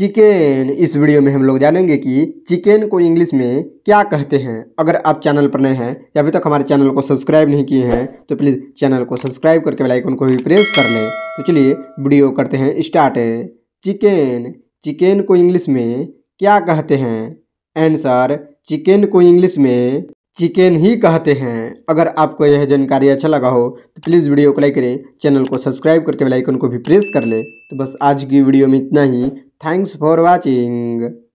chicken इस video में हम लोग जानेंगे कि चिकेन को इंग्लिश में क्या कहते हैं अगर आप चैनल पर नए हैं या अभी तक हमारे चैनल को सब्सक्राइब नहीं किए हैं तो प्लीज़ चैनल को सब्सक्राइब करके बेल आइकन को भी प्रेस कर लें तो चलिए वीडियो करते हैं स्टार्ट चिकेन चिकेन को इंग्लिश में क्या कहते हैं एंसर चिकेन को इंग्लिश में चिकेन ही कहते हैं अगर आपको यह जानकारी अच्छा लगा हो तो प्लीज़ वीडियो को लाइक करें चैनल को सब्सक्राइब करके बेल आइकन को भी प्रेस कर लें तो बस आज की वीडियो में इतना ही थैंक्स फॉर वाचिंग